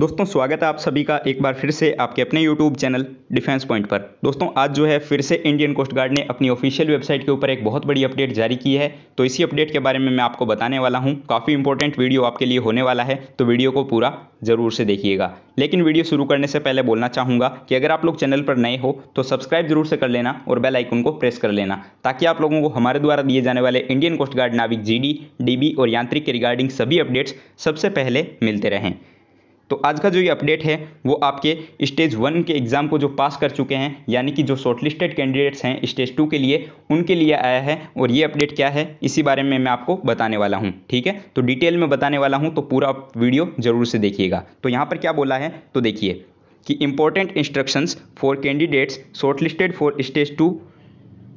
दोस्तों स्वागत है आप सभी का एक बार फिर से आपके अपने YouTube चैनल डिफेंस पॉइंट पर दोस्तों आज जो है फिर से इंडियन कोस्ट गार्ड ने अपनी ऑफिशियल वेबसाइट के ऊपर एक बहुत बड़ी अपडेट जारी की है तो इसी अपडेट के बारे में मैं आपको बताने वाला हूं काफ़ी इंपॉर्टेंट वीडियो आपके लिए होने वाला है तो वीडियो को पूरा ज़रूर से देखिएगा लेकिन वीडियो शुरू करने से पहले बोलना चाहूँगा कि अगर आप लोग चैनल पर नए हो तो सब्सक्राइब जरूर से कर लेना और बेल आइकन को प्रेस कर लेना ताकि आप लोगों को हमारे द्वारा दिए जाने वाले इंडियन कोस्ट गार्ड नाविक जी डी और यांत्रिक के रिगार्डिंग सभी अपडेट्स सबसे पहले मिलते रहें तो आज का जो ये अपडेट है वो आपके स्टेज वन के एग्ज़ाम को जो पास कर चुके हैं यानी कि जो शॉर्टलिस्टेड कैंडिडेट्स हैं स्टेज टू के लिए उनके लिए आया है और ये अपडेट क्या है इसी बारे में मैं आपको बताने वाला हूँ ठीक है तो डिटेल में बताने वाला हूँ तो पूरा वीडियो जरूर से देखिएगा तो यहाँ पर क्या बोला है तो देखिए कि important instructions for candidates shortlisted for stage two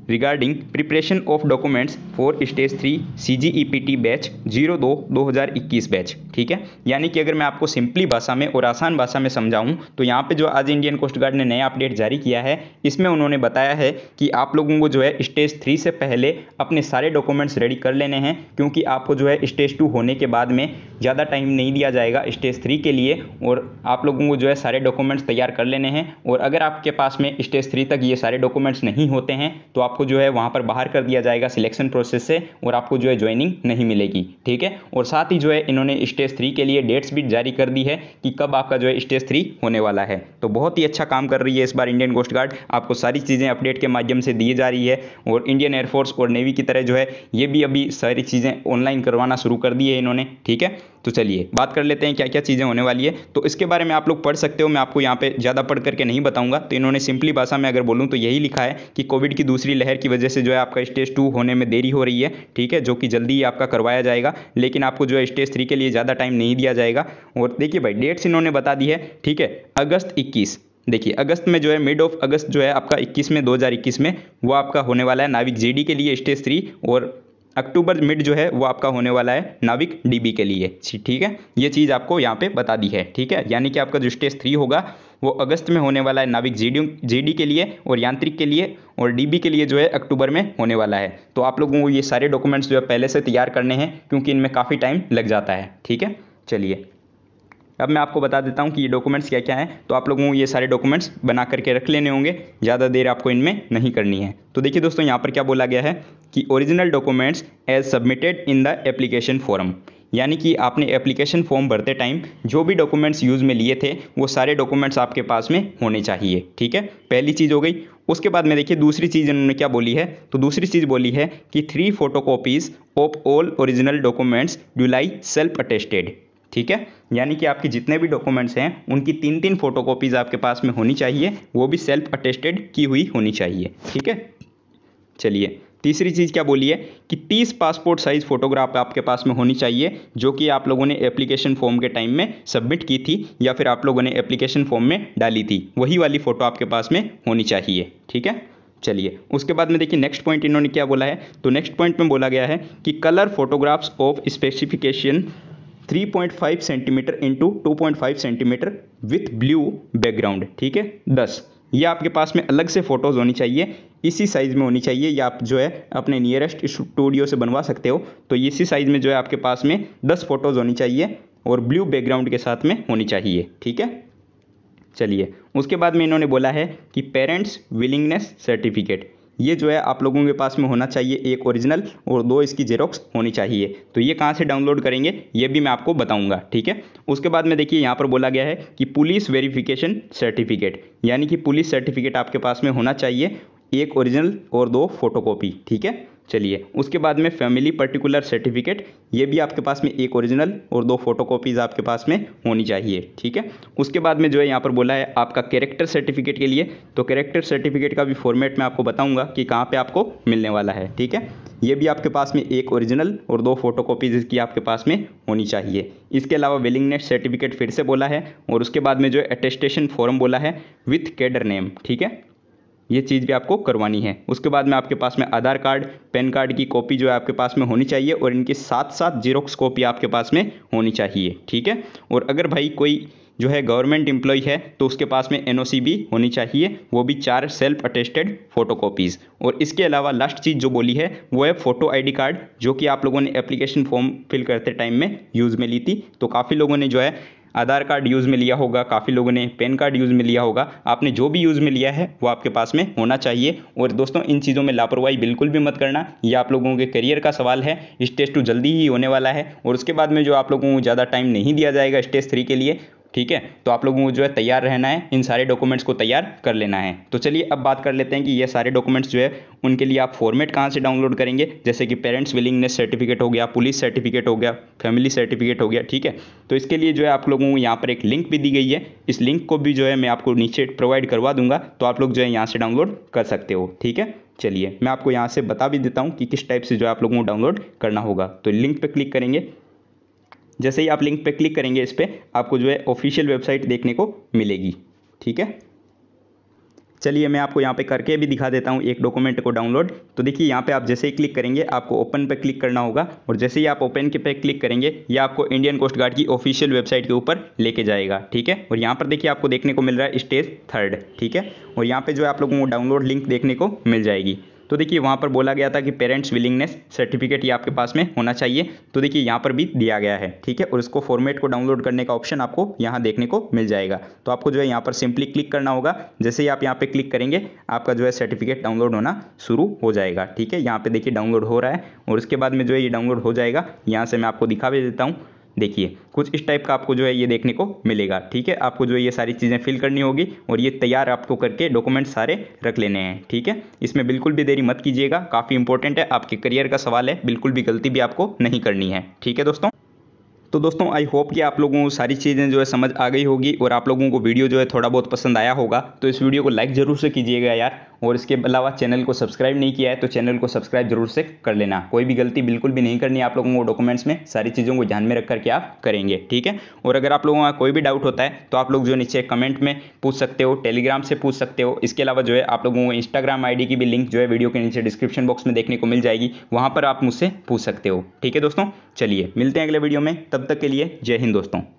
regarding preparation of documents for stage three C G E P T batch zero दो दो हज़ार इक्कीस बैच ठीक है यानी कि अगर मैं आपको सिंपली भाषा में और आसान भाषा में समझाऊं तो यहाँ पे जो आज इंडियन कोस्ट गार्ड ने नया अपडेट जारी किया है इसमें उन्होंने बताया है कि आप लोगों को जो है स्टेज थ्री से पहले अपने सारे डॉक्यूमेंट्स रेडी कर लेने हैं क्योंकि आपको जो है स्टेज टू होने के बाद में ज़्यादा टाइम नहीं दिया जाएगा स्टेज थ्री के लिए और आप लोगों को जो है सारे डॉक्यूमेंट्स तैयार कर लेने हैं और अगर आपके पास में स्टेज थ्री तक ये सारे डॉक्यूमेंट्स नहीं होते हैं तो आप आपको जो है वहाँ पर बाहर कर दिया जाएगा सिलेक्शन प्रोसेस से और आपको जो है ज्वाइनिंग नहीं मिलेगी ठीक है और साथ ही जो है इन्होंने स्टेज थ्री के लिए डेट्स भी जारी कर दी है कि कब आपका जो है स्टेज थ्री होने वाला है तो बहुत ही अच्छा काम कर रही है इस बार इंडियन कोस्ट गार्ड आपको सारी चीज़ें अपडेट के माध्यम से दी जा रही है और इंडियन एयरफोर्स और नेवी की तरह जो है ये भी अभी सारी चीज़ें ऑनलाइन करवाना शुरू कर दी है इन्होंने ठीक है तो चलिए बात कर लेते हैं क्या क्या चीज़ें होने वाली है तो इसके बारे में आप लोग पढ़ सकते हो मैं आपको यहाँ पे ज़्यादा पढ़ करके नहीं बताऊँगा तो इन्होंने सिंपली भाषा में अगर बोलूँ तो यही लिखा है कि कोविड की दूसरी लहर की वजह से जो है आपका स्टेज टू होने में देरी हो रही है ठीक है जो कि जल्दी ही आपका करवाया जाएगा लेकिन आपको जो है स्टेज थ्री के लिए ज़्यादा टाइम नहीं दिया जाएगा और देखिए भाई डेट्स इन्होंने बता दी है ठीक है अगस्त इक्कीस देखिए अगस्त में जो है मिड ऑफ अगस्त जो है आपका 21 में 2021 में वो आपका होने वाला है नाविक जीडी के लिए स्टेज थ्री और अक्टूबर मिड जो है वो आपका होने वाला है नाविक डीबी के लिए ठीक है ये चीज़ आपको यहाँ पे बता दी है ठीक है यानी कि आपका जो स्टेज थ्री होगा वो अगस्त में होने वाला है नाविक जी जीडी के लिए और यांत्रिक के लिए और डीबी के लिए जो है अक्टूबर में होने वाला है तो आप लोगों को ये सारे डॉक्यूमेंट्स जो है पहले से तैयार करने हैं क्योंकि इनमें काफ़ी टाइम लग जाता है ठीक है चलिए अब मैं आपको बता देता हूँ कि ये डॉक्यूमेंट्स क्या क्या हैं तो आप लोगों को ये सारे डॉक्यूमेंट्स बना करके रख लेने होंगे ज़्यादा देर आपको इनमें नहीं करनी है तो देखिए दोस्तों यहाँ पर क्या बोला गया है कि original documents as submitted in the application form यानी कि आपने एप्लीकेशन फॉर्म भरते टाइम जो भी डॉक्यूमेंट्स यूज़ में लिए थे वो सारे डॉक्यूमेंट्स आपके पास में होने चाहिए ठीक है पहली चीज़ हो गई उसके बाद में देखिए दूसरी चीज़ इन्होंने क्या बोली है तो दूसरी चीज़ बोली है कि three photo copies of all original documents duly self attested ठीक है यानी कि आपके जितने भी डॉक्यूमेंट्स हैं उनकी तीन तीन फोटोकॉपीज आपके पास में होनी चाहिए वो भी सेल्फ अटेस्टेड की हुई होनी चाहिए ठीक है चलिए तीसरी चीज़ क्या बोली है कि 30 पासपोर्ट साइज़ फोटोग्राफ आपके पास में होनी चाहिए जो कि आप लोगों ने एप्लीकेशन फॉर्म के टाइम में सबमिट की थी या फिर आप लोगों ने एप्लीकेशन फॉर्म में डाली थी वही वाली फ़ोटो आपके पास में होनी चाहिए ठीक है चलिए उसके बाद में देखिए नेक्स्ट पॉइंट इन्होंने क्या बोला है तो नेक्स्ट पॉइंट में बोला गया है कि colour photographs of specification 3.5 centimetre into two centimetre with blue background ठीक है दस ये आपके पास में अलग से फोटोज़ होनी चाहिए इसी साइज़ में होनी चाहिए या आप जो है अपने नियरेस्ट स्टूडियो से बनवा सकते हो तो इसी साइज़ में जो है आपके पास में दस फोटोज़ होनी चाहिए और ब्लू बैकग्राउंड के साथ में होनी चाहिए ठीक है चलिए उसके बाद में इन्होंने बोला है कि पेरेंट्स विलिंगनेस सर्टिफिकेट ये जो है आप लोगों के पास में होना चाहिए एक ओरिजिनल और दो इसकी जेरोक्स होनी चाहिए तो ये कहाँ से डाउनलोड करेंगे ये भी मैं आपको बताऊँगा ठीक है उसके बाद में देखिए यहाँ पर बोला गया है कि पुलिस वेरिफिकेशन सर्टिफिकेट यानी कि पुलिस सर्टिफिकेट आपके पास में होना चाहिए एक ओरिजिनल और दो फोटोकॉपी ठीक है चलिए उसके बाद में फैमिली पर्टिकुलर सर्टिफिकेट ये भी आपके पास में एक ओरिजिनल और दो फोटो आपके पास में होनी चाहिए ठीक है उसके बाद में जो है यहाँ पर बोला है आपका कैरेक्टर सर्टिफिकेट के लिए तो कैरेक्टर सर्टिफिकेट का भी फॉर्मेट मैं आपको बताऊँगा कि कहाँ पर आपको मिलने वाला है ठीक है ये भी आपके पास में एक ओरिजिनल और दो फोटो कॉपीज इसकी आपके पास में होनी चाहिए इसके अलावा विलिंगनेस सर्टिफिकेट फिर से बोला है और उसके बाद में जो है अटेस्टेशन फॉर्म बोला है विथ कैडर नेम ठीक है ये चीज़ भी आपको करवानी है उसके बाद में आपके पास में आधार कार्ड पैन कार्ड की कॉपी जो है आपके पास में होनी चाहिए और इनके साथ साथ जीरोक्स कॉपी आपके पास में होनी चाहिए ठीक है और अगर भाई कोई जो है गवर्नमेंट एम्प्लॉय है तो उसके पास में एन भी होनी चाहिए वो भी चार सेल्फ अटेस्टेड फोटोकॉपीज़ और इसके अलावा लास्ट चीज़ जो बोली है वो है फोटो आईडी कार्ड जो कि आप लोगों ने एप्लीकेशन फॉर्म फिल करते टाइम में यूज़ में ली थी तो काफ़ी लोगों ने जो है आधार कार्ड यूज़ में लिया होगा काफ़ी लोगों ने पेन कार्ड यूज़ में लिया होगा आपने जो भी यूज़ में लिया है वो आपके पास में होना चाहिए और दोस्तों इन चीज़ों में लापरवाही बिल्कुल भी मत करना ये आप लोगों के करियर का सवाल है स्टेज टू तो जल्दी ही होने वाला है और उसके बाद में जो आप लोगों को ज़्यादा टाइम नहीं दिया जाएगा स्टेज थ्री के लिए ठीक है तो आप लोगों को जो है तैयार रहना है इन सारे डॉक्यूमेंट्स को तैयार कर लेना है तो चलिए अब बात कर लेते हैं कि ये सारे डॉक्यूमेंट्स जो है उनके लिए आप फॉर्मेट कहाँ से डाउनलोड करेंगे जैसे कि पेरेंट्स विलिंगनेस सर्टिफिकेट हो गया पुलिस सर्टिफिकेट हो गया फैमिली सर्टिफिकेट हो गया ठीक है तो इसके लिए जो है आप लोगों को यहाँ पर एक लिंक भी दी गई है इस लिंक को भी जो है मैं आपको नीचे प्रोवाइड करवा दूंगा तो आप लोग जो है यहाँ से डाउनलोड कर सकते हो ठीक है चलिए मैं आपको यहाँ से बता भी देता हूँ कि किस टाइप से जो है आप लोगों को डाउनलोड करना होगा तो लिंक पर क्लिक करेंगे जैसे ही आप लिंक पे क्लिक करेंगे इस पर आपको जो है ऑफिशियल वेबसाइट देखने को मिलेगी ठीक है चलिए मैं आपको यहाँ पे करके भी दिखा देता हूँ एक डॉक्यूमेंट को डाउनलोड तो देखिए यहाँ पे आप जैसे ही क्लिक करेंगे आपको ओपन पे क्लिक करना होगा और जैसे ही आप ओपन के पे क्लिक करेंगे ये आपको इंडियन कोस्ट गार्ड की ऑफिशियल वेबसाइट के ऊपर लेके जाएगा ठीक है और यहाँ पर देखिए आपको देखने को मिल रहा है स्टेज थर्ड ठीक है और यहाँ पर जो है आप लोगों को डाउनलोड लिंक देखने को मिल जाएगी तो देखिए वहाँ पर बोला गया था कि पेरेंट्स विलिंगनेस सर्टिफिकेट ये आपके पास में होना चाहिए तो देखिए यहाँ पर भी दिया गया है ठीक है और इसको फॉर्मेट को डाउनलोड करने का ऑप्शन आपको यहाँ देखने को मिल जाएगा तो आपको जो है यहाँ पर सिंपली क्लिक करना होगा जैसे ही आप यहाँ पर क्लिक करेंगे आपका जो है सर्टिफिकेट डाउनलोड होना शुरू हो जाएगा ठीक है यहाँ पर देखिए डाउनलोड हो रहा है और उसके बाद में जो है ये डाउनलोड हो जाएगा यहाँ से मैं आपको दिखा भी देता हूँ देखिए कुछ इस टाइप का आपको जो है ये देखने को मिलेगा ठीक है आपको जो है ये सारी चीज़ें फिल करनी होगी और ये तैयार आपको करके डॉक्यूमेंट सारे रख लेने हैं ठीक है इसमें बिल्कुल भी देरी मत कीजिएगा काफ़ी इंपॉर्टेंट है आपके करियर का सवाल है बिल्कुल भी गलती भी आपको नहीं करनी है ठीक है दोस्तों तो दोस्तों आई होप कि आप लोगों को सारी चीज़ें जो है समझ आ गई होगी और आप लोगों को वीडियो जो है थोड़ा बहुत पसंद आया होगा तो इस वीडियो को लाइक ज़रूर से कीजिएगा यार और इसके अलावा चैनल को सब्सक्राइब नहीं किया है तो चैनल को सब्सक्राइब जरूर से कर लेना कोई भी गलती बिल्कुल भी नहीं करनी आप लोगों को डॉक्यूमेंट्स में सारी चीज़ों को ध्यान में रख करके आप करेंगे ठीक है और अगर आप लोगों का कोई भी डाउट होता है तो आप लोग जो नीचे कमेंट में पूछ सकते हो टेलीग्राम से पूछ सकते हो इसके अलावा जो है आप लोगों को इंस्टाग्राम आई की भी लिंक जो है वीडियो के नीचे डिस्क्रिप्शन बॉक्स में देखने को मिल जाएगी वहाँ पर आप मुझसे पूछ सकते हो ठीक है दोस्तों चलिए मिलते हैं अगले वीडियो में तब तक के लिए जय हिंद दोस्तों